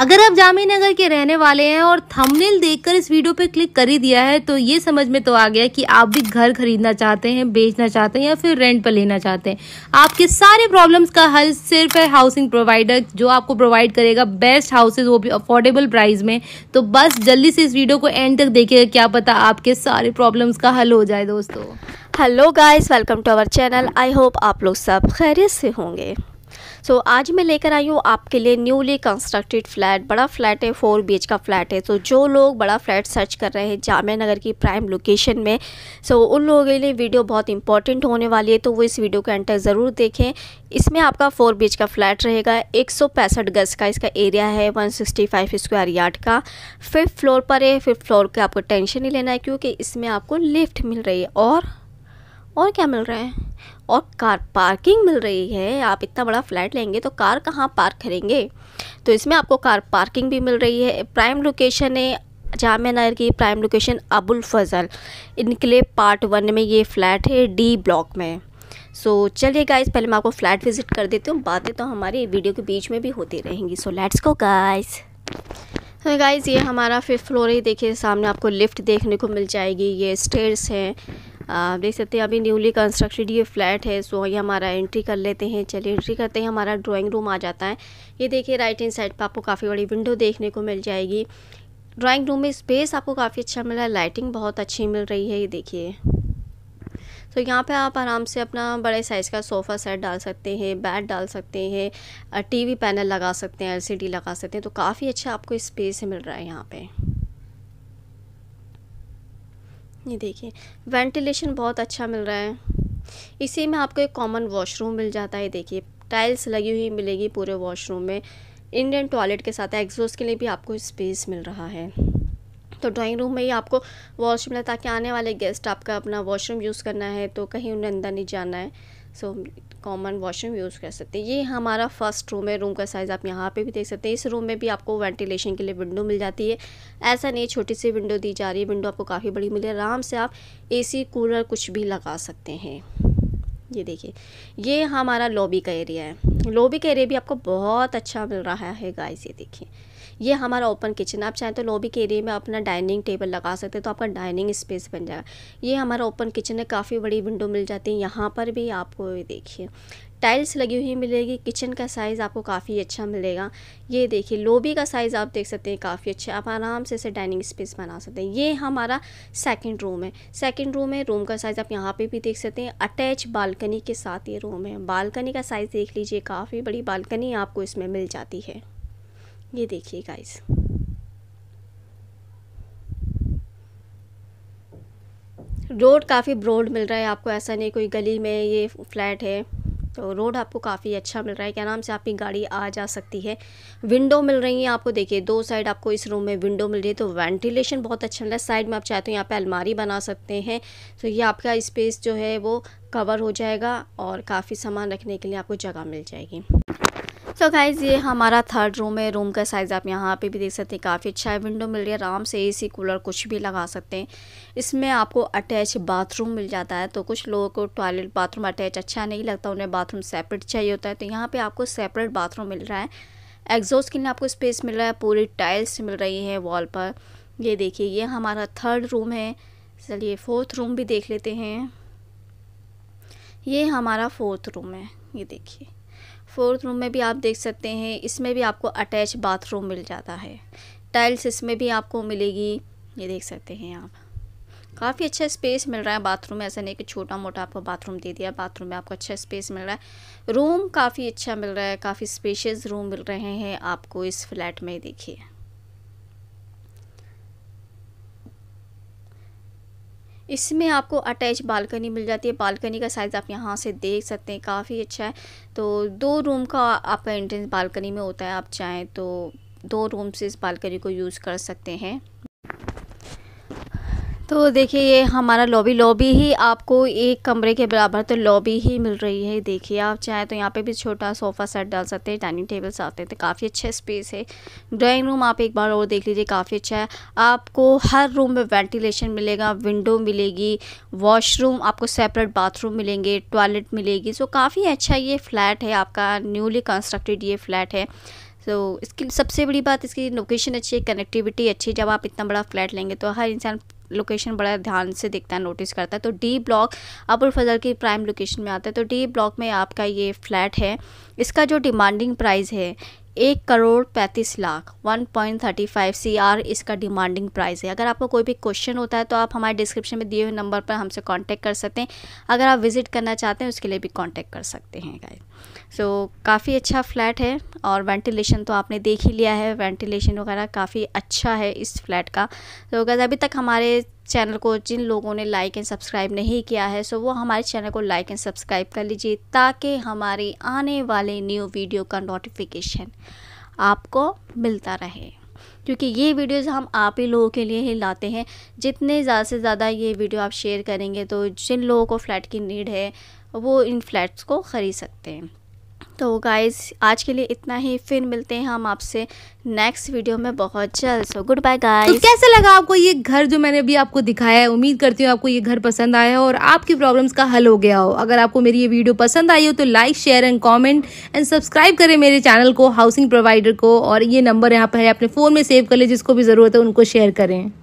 अगर आप जामी नगर के रहने वाले हैं और थंबनेल देखकर इस वीडियो पे क्लिक कर ही दिया है तो ये समझ में तो आ गया कि आप भी घर खरीदना चाहते हैं बेचना चाहते हैं या फिर रेंट पर लेना चाहते हैं आपके सारे प्रॉब्लम्स का हल सिर्फ है हाउसिंग प्रोवाइडर जो आपको प्रोवाइड करेगा बेस्ट हाउसेज वो भी अफोर्डेबल प्राइस में तो बस जल्दी से इस वीडियो को एंड तक देखिएगा क्या पता आपके सारे प्रॉब्लम्स का हल हो जाए दोस्तों hello guys welcome to our channel I hope आप लोग सब खैरियत से होंगे सो so, आज मैं लेकर आई हूँ आपके लिए न्यूली कंस्ट्रक्टेड फ्लैट बड़ा फ्लैट है फोर बी का फ्लैट है तो so, जो लोग बड़ा फ्लैट सर्च कर रहे हैं जामिया नगर की प्राइम लोकेशन में सो so, उन लोगों के लिए वीडियो बहुत इंपॉर्टेंट होने वाली है तो वो इस वीडियो को एंटर ज़रूर देखें इसमें आपका फोर बी का फ्लैट रहेगा एक गज़ का इसका एरिया है वन स्क्वायर यार्ड का फिफ्थ फ्लोर पर है फिफ्थ फ्लोर का आपको टेंशन नहीं लेना है क्योंकि इसमें आपको लिफ्ट मिल रही है और और क्या मिल रहा है और कार पार्किंग मिल रही है आप इतना बड़ा फ्लैट लेंगे तो कार कहाँ पार्क करेंगे तो इसमें आपको कार पार्किंग भी मिल रही है प्राइम लोकेशन है जामिया नगर की प्राइम लोकेशन अबुल फजल इनके लिए पार्ट वन में ये फ्लैट है डी ब्लॉक में सो so, चलिए गाइस पहले मैं आपको फ्लैट विज़िट कर देती हूँ बातें तो हमारी वीडियो के बीच में भी होती रहेंगी सो लेट्स गो गाइस तो गाइस ये हमारा फिफ्थ फ्लोर ही देखिए सामने आपको लिफ्ट देखने को मिल जाएगी ये स्टेयर्स हैं आप देख सकते हैं अभी न्यूली कंस्ट्रक्टेड ये फ्लैट है सो ये हमारा एंट्री कर लेते हैं चलिए एंट्री करते हैं हमारा ड्राइंग रूम आ जाता है ये देखिए राइट हैंड साइड पर आपको काफ़ी बड़ी विंडो देखने को मिल जाएगी ड्राइंग रूम में स्पेस आपको काफ़ी अच्छा मिल रहा है लाइटिंग बहुत अच्छी मिल रही है ये देखिए तो यहाँ पे आप आराम से अपना बड़े साइज़ का सोफ़ा सेट डाल सकते हैं बेड डाल सकते हैं टीवी पैनल लगा सकते हैं एलसीडी लगा सकते हैं तो काफ़ी अच्छा आपको स्पेस मिल रहा है यहाँ पे ये देखिए वेंटिलेशन बहुत अच्छा मिल रहा है इसी में आपको एक कॉमन वॉशरूम मिल जाता है देखिए टाइल्स लगी हुई मिलेगी पूरे वॉशरूम में इंडियन टॉयलेट के साथ एग्जॉस्ट के लिए भी आपको स्पेस मिल रहा है तो ड्राइंग रूम में ही आपको वॉशरूम मिला ताकि आने वाले गेस्ट आपका अपना वॉशरूम यूज़ करना है तो कहीं उन्हें अंदर नहीं जाना है सो कॉमन वॉशरूम यूज़ कर सकते हैं ये हमारा फर्स्ट रूम है रूम का साइज़ आप यहाँ पे भी देख सकते हैं इस रूम में भी आपको वेंटिलेशन के लिए विंडो मिल जाती है ऐसा नहीं छोटी सी विंडो दी जा रही है विंडो आपको काफ़ी बड़ी मिली आराम से आप ए कूलर कुछ भी लगा सकते हैं ये देखिए ये हमारा लॉबी का एरिया है लॉबी का एरिया भी आपको बहुत अच्छा मिल रहा है गाइस ये देखिए ये हमारा ओपन किचन आप चाहें तो लॉबी के एरिया में अपना डाइनिंग टेबल लगा सकते हैं तो आपका डाइनिंग स्पेस बन जाएगा ये हमारा ओपन किचन है काफ़ी बड़ी विंडो मिल जाती है यहाँ पर भी आपको देखिए टाइल्स लगी हुई मिलेगी किचन का साइज़ आपको काफ़ी अच्छा मिलेगा ये देखिए लोबी का साइज़ आप देख सकते हैं काफ़ी अच्छा आप आराम से इसे डाइनिंग स्पेस बना सकते हैं ये हमारा सेकंड रूम है सेकंड रूम है रूम का साइज़ आप यहाँ पे भी देख सकते हैं अटैच बालकनी के साथ ये रूम है बालकनी का साइज़ देख लीजिए काफ़ी बड़ी बालकनी आपको इसमें मिल जाती है ये देखिए गाइस रोड काफ़ी ब्रॉड मिल रहा है आपको ऐसा नहीं कोई गली में ये फ्लैट है तो रोड आपको काफ़ी अच्छा मिल रहा है क्या नाम से आपकी गाड़ी आ जा सकती है विंडो मिल रही है आपको देखिए दो साइड आपको इस रूम में विंडो मिल रही है तो वेंटिलेशन बहुत अच्छा मिल रहा है साइड में आप चाहते हो तो यहाँ पे अलमारी बना सकते हैं तो ये आपका स्पेस जो है वो कवर हो जाएगा और काफ़ी सामान रखने के लिए आपको जगह मिल जाएगी सो so गाइज़ ये हमारा थर्ड रूम है रूम का साइज़ आप यहाँ पे भी देख सकते हैं काफ़ी अच्छा है विंडो मिल रही है आराम से एसी कूलर कुछ भी लगा सकते हैं इसमें आपको अटैच बाथरूम मिल जाता है तो कुछ लोगों को टॉयलेट बाथरूम अटैच अच्छा नहीं लगता उन्हें बाथरूम सेपरेट चाहिए होता है तो यहाँ पर आपको सेपरेट बाथरूम मिल रहा है एग्जॉस्ट के लिए आपको स्पेस मिल रहा है पूरी टाइल्स मिल रही है वॉल पर ये देखिए ये हमारा थर्ड रूम है चलिए फोर्थ रूम भी देख लेते हैं ये हमारा फोर्थ रूम है ये देखिए फोर्थ रूम में भी आप देख सकते हैं इसमें भी आपको अटैच बाथरूम मिल जाता है टाइल्स इसमें भी आपको मिलेगी ये देख सकते हैं आप काफ़ी अच्छा स्पेस मिल रहा है बाथरूम में ऐसा नहीं कि छोटा मोटा आपको बाथरूम दे दिया बाथरूम में आपको अच्छा स्पेस मिल रहा है रूम काफ़ी अच्छा मिल रहा है काफ़ी स्पेशियस रूम मिल रहे हैं आपको इस फ्लैट में देखिए इसमें आपको अटैच बालकनी मिल जाती है बालकनी का साइज़ आप यहाँ से देख सकते हैं काफ़ी अच्छा है तो दो रूम का आपका एंट्रेंस बालकनी में होता है आप चाहें तो दो रूम से इस बालकनी को यूज़ कर सकते हैं तो देखिए ये हमारा लॉबी लॉबी ही आपको एक कमरे के बराबर तो लॉबी ही मिल रही है देखिए आप चाहे तो यहाँ पे भी छोटा सोफ़ा सेट डाल सकते हैं डाइनिंग टेबल्स आते हैं तो काफ़ी अच्छा स्पेस है ड्राइंग रूम आप एक बार और देख लीजिए काफ़ी अच्छा है आपको हर रूम में वेंटिलेशन मिलेगा विंडो मिलेगी वॉशरूम आपको सेपरेट बाथरूम मिलेंगे टॉयलेट मिलेगी सो काफ़ी अच्छा ये फ्लैट है आपका न्यूली कंस्ट्रक्टेड ये फ्लैट है तो so, इसकी सबसे बड़ी बात इसकी लोकेशन अच्छी है कनेक्टिविटी अच्छी जब आप इतना बड़ा फ्लैट लेंगे तो हर इंसान लोकेशन बड़ा ध्यान से देखता है नोटिस करता है तो डी ब्लॉक अबुल फजल की प्राइम लोकेशन में आता है तो डी ब्लॉक में आपका ये फ्लैट है इसका जो डिमांडिंग प्राइस है एक करोड़ पैंतीस lakh one point thirty five C R इसका डिमांडिंग प्राइस है अगर आपको कोई भी क्वेश्चन होता है तो आप हमारे डिस्क्रिप्शन में दिए हुए नंबर पर हमसे कांटेक्ट कर सकते हैं अगर आप विज़िट करना चाहते हैं उसके लिए भी कांटेक्ट कर सकते हैं गाय सो so, काफ़ी अच्छा फ्लैट है और वेंटिलेशन तो आपने देख ही लिया है वेंटिलेशन वगैरह काफ़ी अच्छा है इस फ्लैट का तो so, अभी तक हमारे चैनल को जिन लोगों ने लाइक एंड सब्सक्राइब नहीं किया है सो वो हमारे चैनल को लाइक एंड सब्सक्राइब कर लीजिए ताकि हमारे आने वाले न्यू वीडियो का नोटिफिकेशन आपको मिलता रहे क्योंकि ये वीडियोस हम आप ही लोगों के लिए ही लाते हैं जितने ज़्यादा से ज़्यादा ये वीडियो आप शेयर करेंगे तो जिन लोगों को फ्लैट की नीड है वो इन फ्लैट्स को ख़रीद सकते हैं तो गाइज़ आज के लिए इतना ही फिर मिलते हैं हम आपसे नेक्स्ट वीडियो में बहुत जल्द सो गुड बाय गाइस तो लगा आपको ये घर जो मैंने अभी आपको दिखाया है उम्मीद करती हूँ आपको ये घर पसंद आया हो और आपकी प्रॉब्लम्स का हल हो गया हो अगर आपको मेरी ये वीडियो पसंद आई हो तो like share and comment and subscribe करें मेरे चैनल को हाउसिंग प्रोवाइडर को और ये नंबर यहाँ पर है अपने फ़ोन में सेव कर ले जिसको भी ज़रूरत है उनको शेयर करें